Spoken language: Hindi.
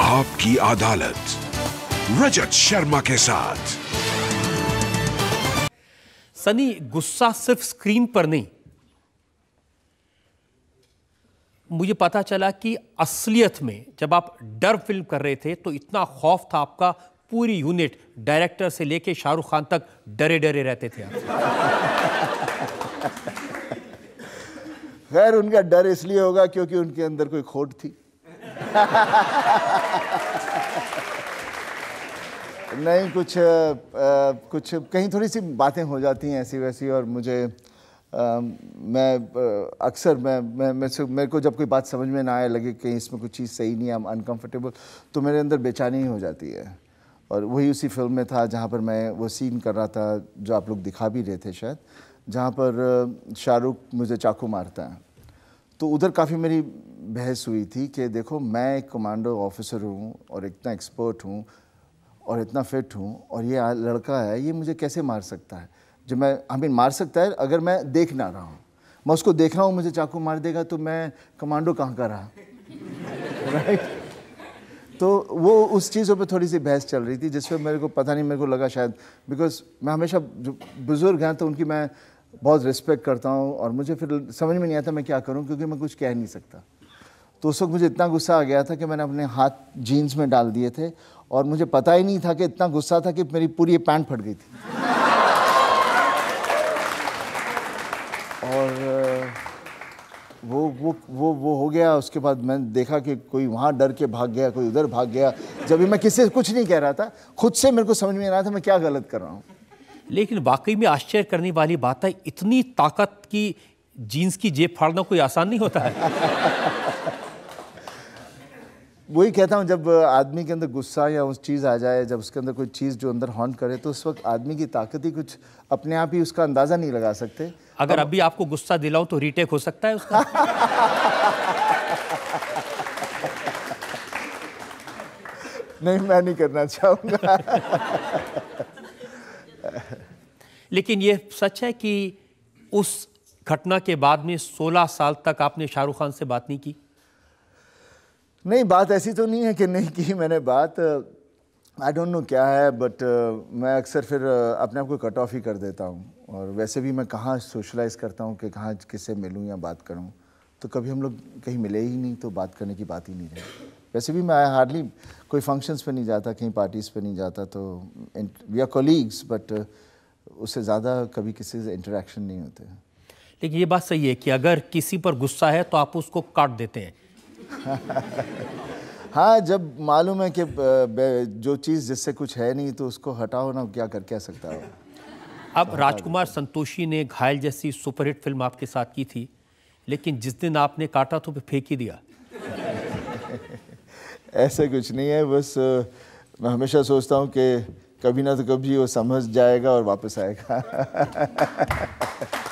आपकी अदालत रजत शर्मा के साथ सनी गुस्सा सिर्फ स्क्रीन पर नहीं मुझे पता चला कि असलियत में जब आप डर फिल्म कर रहे थे तो इतना खौफ था आपका पूरी यूनिट डायरेक्टर से लेके शाहरुख खान तक डरे डरे रहते थे खैर उनका डर इसलिए होगा क्योंकि उनके अंदर कोई खोट थी नहीं कुछ आ, कुछ कहीं थोड़ी सी बातें हो जाती हैं ऐसी वैसी और मुझे आ, मैं अक्सर मैं मैं मेरे को जब कोई बात समझ में ना आए लगे कहीं इसमें कुछ चीज़ सही नहीं है अनकंफर्टेबल तो मेरे अंदर बेचैनी हो जाती है और वही उसी फिल्म में था जहाँ पर मैं वो सीन कर रहा था जो आप लोग दिखा भी रहे थे शायद जहाँ पर शाहरुख मुझे चाकू मारता है तो उधर काफ़ी मेरी बहस हुई थी कि देखो मैं एक कमांडो ऑफिसर हूँ और इतना एक्सपर्ट हूँ और इतना फिट हूँ और ये लड़का है ये मुझे कैसे मार सकता है जो मैं आई मीन मार सकता है अगर मैं देख ना रहा हूँ मैं उसको देख रहा हूँ मुझे चाकू मार देगा तो मैं कमांडो कहाँ का रहा राइट right? तो वो उस चीज़ों पे थोड़ी सी बहस चल रही थी जिस पर मेरे को पता नहीं मेरे को लगा शायद बिकॉज मैं हमेशा जो बुज़ुर्ग हैं तो उनकी मैं बहुत रिस्पेक्ट करता हूँ और मुझे फिर समझ में नहीं आता मैं क्या करूँ क्योंकि मैं कुछ कह नहीं सकता तो उस वक्त मुझे इतना गुस्सा आ गया था कि मैंने अपने हाथ जीन्स में डाल दिए थे और मुझे पता ही नहीं था कि इतना गुस्सा था कि मेरी पूरी ये पैंट फट गई थी और वो वो वो वो हो गया उसके बाद मैंने देखा कि कोई वहाँ डर के भाग गया कोई उधर भाग गया जब भी मैं किसी से कुछ नहीं कह रहा था खुद से मेरे को समझ में आ रहा था मैं क्या गलत कर रहा हूँ लेकिन वाकई में आश्चर्य करने वाली बात है इतनी ताकत की जीन्स की जेब फाड़ना कोई आसान नहीं होता है वही कहता हूँ जब आदमी के अंदर गुस्सा या उस चीज़ आ जाए जब उसके अंदर कोई चीज़ जो अंदर हॉन्ट करे तो उस वक्त आदमी की ताकत ही कुछ अपने आप ही उसका अंदाज़ा नहीं लगा सकते अगर अभी आपको गुस्सा दिलाऊँ तो रीटेक हो सकता है उसका नहीं मैं नहीं करना चाहूँगा लेकिन ये सच है कि उस घटना के बाद में 16 साल तक आपने शाहरुख खान से बात नहीं की नहीं बात ऐसी तो नहीं है कि नहीं की मैंने बात आई डोंट नो क्या है बट uh, मैं अक्सर फिर uh, अपने आप को कट ऑफ ही कर देता हूँ और वैसे भी मैं कहाँ सोशलाइज करता हूँ कि कहाँ किससे मिलूँ या बात करूँ तो कभी हम लोग कहीं मिले ही नहीं तो बात करने की बात ही नहीं रही वैसे भी मैं हार्डली कोई फंक्शंस पे नहीं जाता कहीं पार्टीज़ पे नहीं जाता तो वी आर कोलीग्स बट उससे ज़्यादा कभी किसी से इंटरेक्शन नहीं होते लेकिन ये बात सही है कि अगर किसी पर गुस्सा है तो आप उसको काट देते हैं हाँ जब मालूम है कि जो चीज़ जिससे कुछ है नहीं तो उसको हटाओ ना क्या कर क्या सकता हो अब राजकुमार संतोषी ने घायल जैसी सुपरहिट फिल्म आपके साथ की थी लेकिन जिस दिन आपने काटा तो फेंक ही दिया ऐसे कुछ नहीं है बस मैं हमेशा सोचता हूँ कि कभी ना तो कभी वो समझ जाएगा और वापस आएगा